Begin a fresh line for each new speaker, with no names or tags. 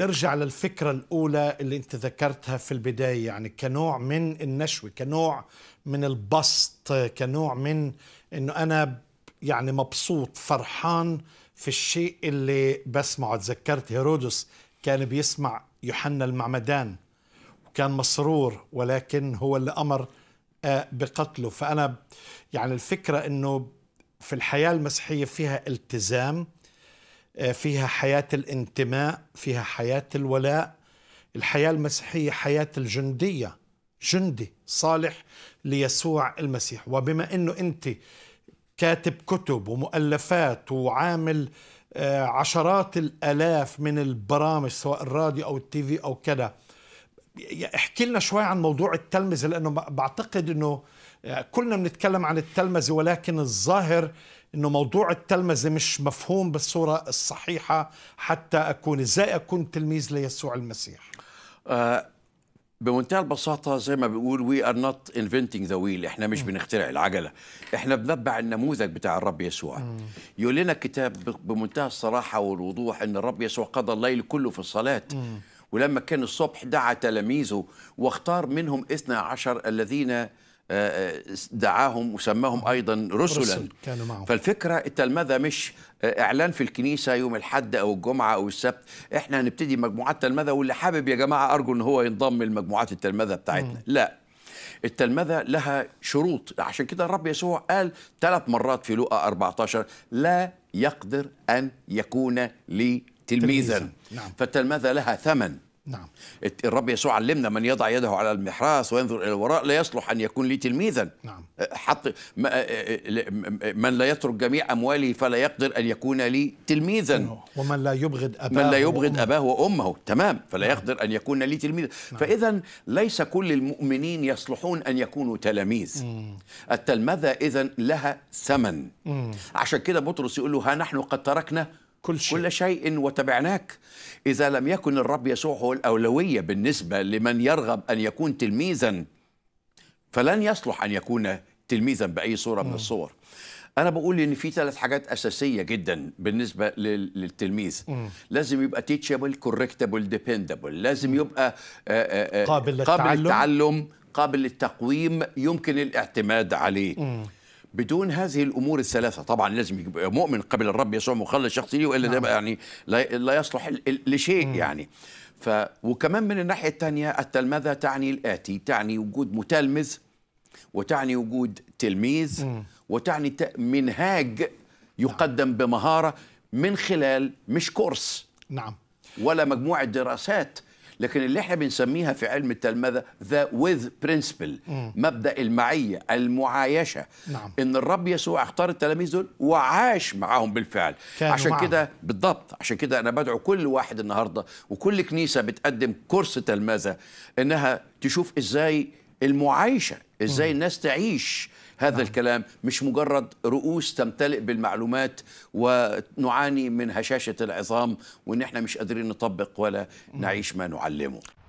نرجع للفكرة الأولى اللي أنت ذكرتها في البداية يعني كنوع من النشوة كنوع من البسط كنوع من أنه أنا يعني مبسوط فرحان في الشيء اللي بسمعه تذكرت هيرودس كان بيسمع يوحنا المعمدان وكان مسرور ولكن هو اللي أمر آه، بقتله فأنا يعني الفكرة أنه في الحياة المسيحية فيها التزام آه، فيها حياة الانتماء فيها حياة الولاء الحياة المسيحية حياة الجندية جندي صالح ليسوع المسيح وبما أنه أنت كاتب كتب ومؤلفات وعامل آه، عشرات الآلاف من البرامج سواء الراديو أو التي في أو كذا احكي لنا شوي عن موضوع التلمذة لأنه بعتقد أنه آه، كلنا بنتكلم عن التلمذة ولكن الظاهر انه موضوع التلمذه مش مفهوم بالصوره الصحيحه حتى اكون ازاي اكون تلميذ ليسوع المسيح
آه بمنتهى البساطة زي ما بيقول وي ار نوت انفنتنج ذا ويل احنا مش بنخترع العجلة احنا بنتبع النموذج بتاع الرب يسوع يقول لنا الكتاب بمنتهى الصراحة والوضوح ان الرب يسوع قضى الليل كله في الصلاة ولما كان الصبح دعا تلاميذه واختار منهم اثنا عشر الذين آه، آه، دعاهم وسماهم ايضا رسلا كانوا معهم. فالفكره التلمذه مش آه، اعلان في الكنيسه يوم الحد او الجمعه او السبت احنا هنبتدي مجموعات تلمذه واللي حابب يا جماعه ارجو ان هو ينضم لمجموعات التلمذه بتاعتنا م. لا التلمذه لها شروط عشان كده الرب يسوع قال ثلاث مرات في لوقا 14 لا يقدر ان يكون لي تلميذا, تلميذاً. نعم. فالتلمذه لها ثمن نعم الرب يسوع علمنا من يضع يده على المحراث وينظر الى الوراء لا يصلح ان يكون لي تلميذا نعم أه، حط أه، أه، من لا يترك جميع امواله فلا يقدر ان يكون لي تلميذا
ومن لا يبغض اباه من لا يبغض وأمه.
اباه وامه تمام فلا نعم. يقدر ان يكون لي تلميذا نعم. فاذا ليس كل المؤمنين يصلحون ان يكونوا تلاميذ التلمذه اذا لها ثمن عشان كده بطرس يقول له ها نحن قد تركنا كل شيء, كل شيء وتبعناك إذا لم يكن الرب يسوع هو الأولوية بالنسبة لمن يرغب أن يكون تلميذا فلن يصلح أن يكون تلميذا بأي صورة من نعم. الصور أنا بقول إن في ثلاث حاجات أساسية جدا بالنسبة للتلميذ لازم يبقى تيتشابل correctable, ديبندبل لازم يبقى آآ آه، آآ آه، آه، قابل للتعلم قابل للتعلم قابل للتقويم يمكن الاعتماد عليه بدون هذه الامور الثلاثه طبعا لازم يبقى مؤمن قبل الرب يسوع مخلص شخصي لي والا نعم. يعني لا يصلح لشيء مم. يعني ف وكمان من الناحيه الثانيه التلمذه تعني الاتي تعني وجود متلمذ وتعني وجود تلميذ مم. وتعني منهاج يقدم بمهاره من خلال مش كورس نعم ولا مجموعه دراسات لكن اللي احنا بنسميها في علم التلمذة ذا ويز برنسبل مبدأ المعية المعايشة نعم. ان الرب يسوع اختار التلاميذ دول وعاش معاهم بالفعل عشان كده بالضبط عشان كده انا بدعو كل واحد النهاردة وكل كنيسة بتقدم كورس تلمذة انها تشوف ازاي المعايشه ازاي الناس تعيش هذا نعم. الكلام مش مجرد رؤوس تمتلئ بالمعلومات ونعاني من هشاشة العظام وإن إحنا مش قادرين نطبق ولا نعم. نعيش ما نعلمه